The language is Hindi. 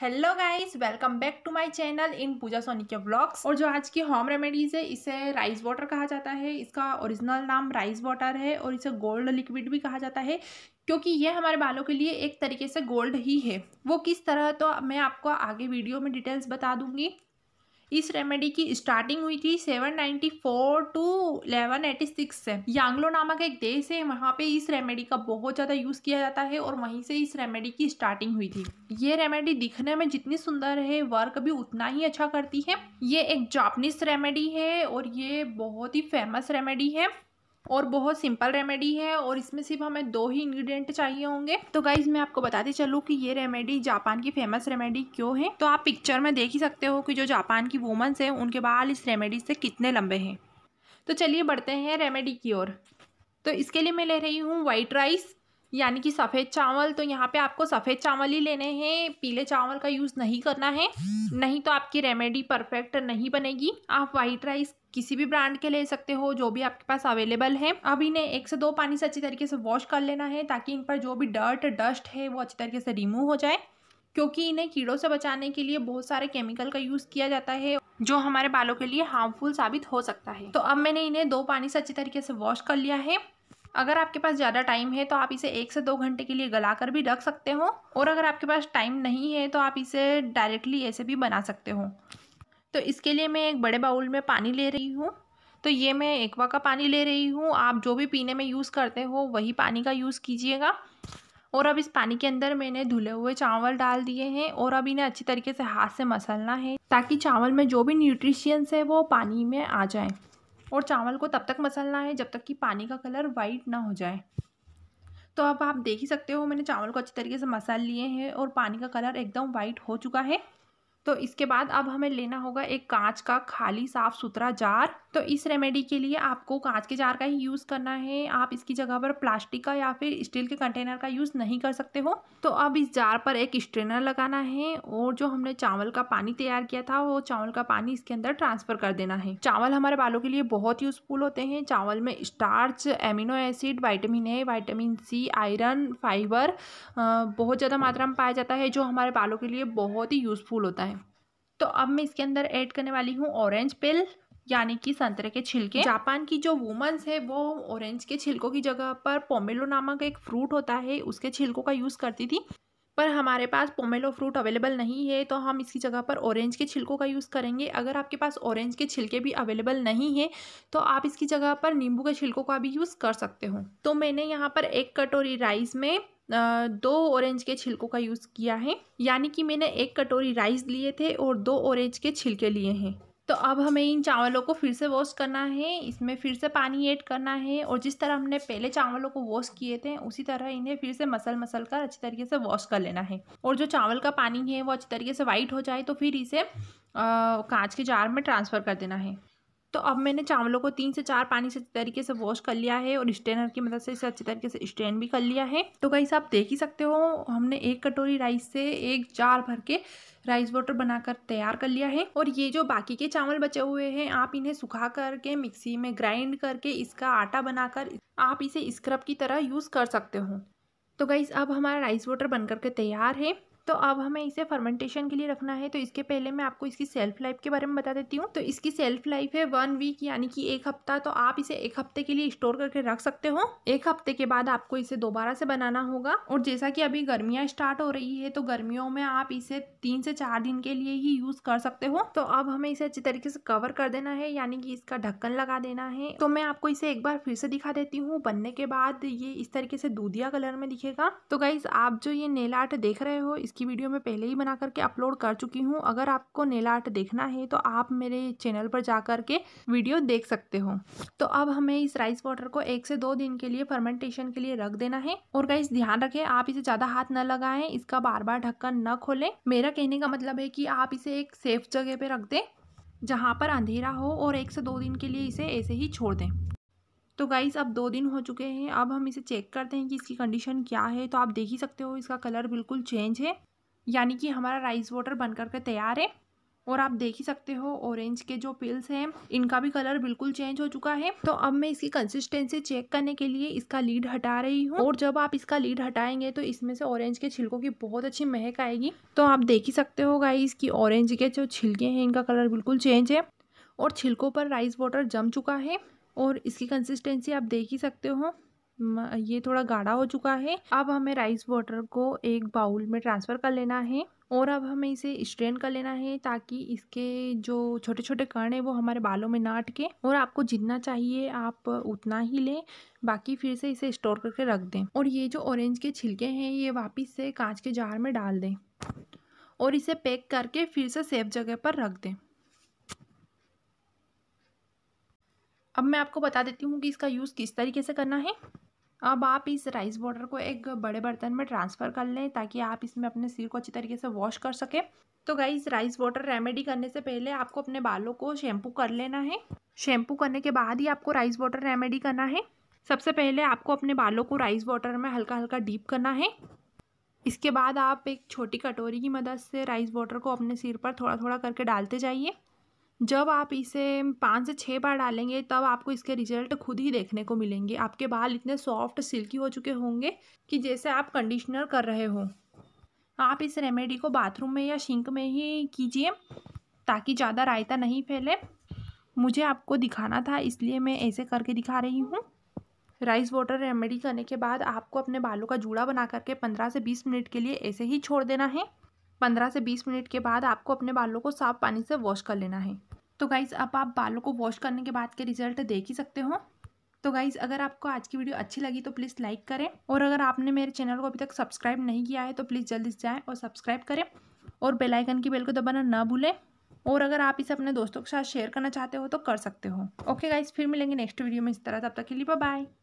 hello guys welcome back to my channel in Pooja Soni के ब्लॉग्स और जो आज की होम रेमेडीज है इसे राइस वाटर कहा जाता है इसका ओरिजिनल नाम राइस वाटर है और इसे गोल्ड लिक्विड भी कहा जाता है क्योंकि ये हमारे बालों के लिए एक तरीके से गोल्ड ही है वो किस तरह तो मैं आपको आगे वीडियो में डिटेल्स बता दूंगी इस रेमेडी की स्टार्टिंग हुई थी 794 टू 1186 से यांगलो नामक एक देश है वहाँ पे इस रेमेडी का बहुत ज़्यादा यूज़ किया जाता है और वहीं से इस रेमेडी की स्टार्टिंग हुई थी ये रेमेडी दिखने में जितनी सुंदर है वर्क भी उतना ही अच्छा करती है ये एक जापनीज रेमेडी है और ये बहुत ही फेमस रेमेडी है और बहुत सिंपल रेमेडी है और इसमें सिर्फ हमें दो ही इंग्रेडिएंट चाहिए होंगे तो गाइज मैं आपको बताती चलूँ कि ये रेमेडी जापान की फेमस रेमेडी क्यों है तो आप पिक्चर में देख ही सकते हो कि जो जापान की वुमेंस हैं उनके बाल इस रेमेडी से कितने लंबे हैं तो चलिए बढ़ते हैं रेमेडी की ओर तो इसके लिए मैं ले रही हूँ वाइट राइस यानी कि सफ़ेद चावल तो यहाँ पे आपको सफ़ेद चावल ही लेने हैं पीले चावल का यूज़ नहीं करना है नहीं तो आपकी रेमेडी परफेक्ट नहीं बनेगी आप वाइट राइस किसी भी ब्रांड के ले सकते हो जो भी आपके पास अवेलेबल है अब इन्हें एक से दो पानी से अच्छी तरीके से वॉश कर लेना है ताकि इन पर जो भी डर्ट डस्ट है वो अच्छी तरीके से रिमूव हो जाए क्योंकि इन्हें कीड़ों से बचाने के लिए बहुत सारे केमिकल का यूज़ किया जाता है जो हमारे बालों के लिए हार्मफुल साबित हो सकता है तो अब मैंने इन्हें दो पानी से अच्छी तरीके से वॉश कर लिया है अगर आपके पास ज़्यादा टाइम है तो आप इसे एक से दो घंटे के लिए गला कर भी रख सकते हो और अगर आपके पास टाइम नहीं है तो आप इसे डायरेक्टली ऐसे भी बना सकते हो तो इसके लिए मैं एक बड़े बाउल में पानी ले रही हूँ तो ये मैं एक्वा का पानी ले रही हूँ आप जो भी पीने में यूज़ करते हो वही पानी का यूज़ कीजिएगा और अब इस पानी के अंदर मैंने धुले हुए चावल डाल दिए हैं और अब इन्हें अच्छी तरीके से हाथ से मसलना है ताकि चावल में जो भी न्यूट्रिशियंस है वो पानी में आ जाए और चावल को तब तक मसलना है जब तक कि पानी का कलर वाइट ना हो जाए तो अब आप देख ही सकते हो मैंने चावल को अच्छी तरीके से मसल लिए हैं और पानी का कलर एकदम वाइट हो चुका है तो इसके बाद अब हमें लेना होगा एक कांच का खाली साफ सुथरा जार तो इस रेमेडी के लिए आपको कांच के जार का ही यूज़ करना है आप इसकी जगह पर प्लास्टिक का या फिर स्टील के कंटेनर का यूज़ नहीं कर सकते हो तो अब इस जार पर एक स्ट्रेनर लगाना है और जो हमने चावल का पानी तैयार किया था वो चावल का पानी इसके अंदर ट्रांसफर कर देना है चावल हमारे बालों के लिए बहुत यूजफुल होते हैं चावल में starch amino acid vitamin A vitamin C iron fibre बहुत ज़्यादा मात्रा में पाया जाता है जो हमारे बालों के लिए बहुत ही यूजफुल होता है तो अब मैं इसके अंदर ऐड करने वाली हूँ ऑरेंज पिल यानी कि संतरे के छिलके जापान की जो वुमन्स है वो ऑरेंज के छिलकों की जगह पर पोमेलो नामक एक फ्रूट होता है उसके छिलकों का यूज़ करती थी पर हमारे पास पोमेलो फ्रूट अवेलेबल नहीं है तो हम इसकी जगह पर ऑरेंज के छिलकों का यूज़ करेंगे अगर आपके पास ऑरेंज के छिलके भी अवेलेबल नहीं है तो आप इसकी जगह पर नींबू के छिलकों का भी यूज़ कर सकते हो तो मैंने यहाँ पर एक कटोरी राइस में दो ऑरेंज के छिलकों का यूज़ किया है यानी कि मैंने एक कटोरी राइस लिए थे और दो ऑरेंज के छिलके लिए हैं तो अब हमें इन चावलों को फिर से वॉश करना है इसमें फिर से पानी ऐड करना है और जिस तरह हमने पहले चावलों को वॉश किए थे उसी तरह इन्हें फिर से मसल मसल कर अच्छी तरीके से वॉश कर लेना है और जो चावल का पानी है वो अच्छी तरीके से वाइट हो जाए तो फिर इसे कांच के जार में ट्रांसफ़र कर देना है तो अब मैंने चावलों को तीन से चार पानी से तरीके से वॉश कर लिया है और स्ट्रेनर की मदद से इसे अच्छी तरीके से स्ट्रेन भी कर लिया है तो कहीं आप देख ही सकते हो हमने एक कटोरी राइस से एक जार भर के राइस वाटर बनाकर तैयार कर लिया है और ये जो बाकी के चावल बचे हुए हैं आप इन्हें सुखा करके मिक्सी में ग्राइंड करके इसका आटा बनाकर आप इसे स्क्रब की तरह यूज़ कर सकते हो तो गाइज़ अब हमारा राइस वाटर बनकर के तैयार है तो अब हमें इसे फर्मेंटेशन के लिए रखना है तो इसके पहले मैं आपको इसकी सेल्फ लाइफ के बारे में बता देती हूँ तो इसकी सेल्फ लाइफ है वन वीक यानी कि एक हफ्ता तो आप इसे एक हफ्ते के लिए स्टोर करके रख सकते हो एक हफ्ते के बाद आपको इसे दोबारा से बनाना होगा और जैसा कि अभी गर्मियाँ स्टार्ट हो रही है तो गर्मियों में आप इसे तीन से चार दिन के लिए ही यूज कर सकते हो तो अब हमें इसे अच्छी तरीके से कवर कर देना है यानी कि इसका ढक्कन लगा देना है तो मैं आपको इसे एक बार फिर से दिखा देती हूँ बनने के बाद ये इस तरीके से दूधिया कलर में दिखेगा तो गाइज आप जो ये नेल आर्ट देख रहे हो इस इसकी वीडियो मैं पहले ही बना करके अपलोड कर चुकी हूँ अगर आपको नेल आर्ट देखना है तो आप मेरे चैनल पर जा करके वीडियो देख सकते हो तो अब हमें इस राइस वाटर को एक से दो दिन के लिए फर्मेंटेशन के लिए रख देना है और गाइस ध्यान रखें आप इसे ज़्यादा हाथ न लगाएं इसका बार बार ढक्कन न खोलें मेरा कहने का मतलब है कि आप इसे एक सेफ जगह पे रख दें जहाँ पर अंधेरा हो और एक से दो दिन के लिए इसे ऐसे ही छोड़ दें तो गाइस अब दो दिन हो चुके हैं अब हम इसे चेक करते हैं कि इसकी कंडीशन क्या है तो आप देख ही सकते हो इसका कलर बिल्कुल चेंज है यानी कि हमारा राइस वाटर बन करके तैयार है और आप देख ही सकते हो ऑरेंज के जो पिल्स हैं इनका भी कलर बिल्कुल चेंज हो चुका है तो अब मैं इसकी कंसिस्टेंसी चेक करने के लिए इसका लीड हटा रही हूँ और जब आप इसका लीड हटाएंगे तो इसमें से ऑरेंज के छिलकों की बहुत अच्छी महक आएगी तो आप देख ही सकते हो गाइस कि ऑरेंज के जो छिलके हैं इनका कलर बिल्कुल चेंज है और छिलकों पर राइस वाटर जम चुका है और इसकी कंसिस्टेंसी आप देख ही सकते हो ये थोड़ा गाढ़ा हो चुका है अब हमें राइस वाटर को एक बाउल में ट्रांसफ़र कर लेना है और अब हमें इसे स्ट्रेन कर लेना है ताकि इसके जो छोटे छोटे कण हैं वो हमारे बालों में ना अटके और आपको जितना चाहिए आप उतना ही लें बाकी फिर से इसे स्टोर करके रख दें और ये जो ऑरेंज के छिलके हैं ये वापस से कांच के जार में डाल दें और इसे पैक करके फिर से सेफ जगह पर रख दें अब मैं आपको बता देती हूँ कि इसका यूज़ किस तरीके से करना है अब आप इस राइस वाटर को एक बड़े बर्तन में ट्रांसफ़र कर लें ताकि आप इसमें अपने सिर को अच्छी तरीके से वॉश कर सकें तो गाइज राइस वाटर रेमेडी करने से पहले आपको अपने बालों को शैम्पू कर लेना है शैम्पू करने के बाद ही आपको राइस वाटर रेमेडी करना है सबसे पहले आपको अपने बालों को राइस वाटर में हल्का हल्का डीप करना है इसके बाद आप एक छोटी कटोरी की मदद से राइस वाटर को अपने सिर पर थोड़ा थोड़ा करके डालते जाइए जब आप इसे पाँच से छः बार डालेंगे तब आपको इसके रिजल्ट खुद ही देखने को मिलेंगे आपके बाल इतने सॉफ्ट सिल्की हो चुके होंगे कि जैसे आप कंडीशनर कर रहे हो आप इस रेमेडी को बाथरूम में या शिंक में ही कीजिए ताकि ज़्यादा रायता नहीं फैले मुझे आपको दिखाना था इसलिए मैं ऐसे करके दिखा रही हूँ राइस वाटर रेमेडी करने के बाद आपको अपने बालों का जूड़ा बना करके पंद्रह से बीस मिनट के लिए ऐसे ही छोड़ देना है पंद्रह से बीस मिनट के बाद आपको अपने बालों को साफ़ पानी से वॉश कर लेना है तो गाइज़ अब आप बालों को वॉश करने के बाद के रिजल्ट देख ही सकते हो तो गाइज़ अगर आपको आज की वीडियो अच्छी लगी तो प्लीज़ लाइक करें और अगर आपने मेरे चैनल को अभी तक सब्सक्राइब नहीं किया है तो प्लीज़ जल्दी से जाएँ और सब्सक्राइब करें और बेल आइकन की बेल को दबाना ना भूलें और अगर आप इसे अपने दोस्तों के साथ शेयर करना चाहते हो तो कर सकते हो ओके गाइज़ फिर मिलेंगे नेक्स्ट वीडियो में इस तरह तब तक के लिए बाय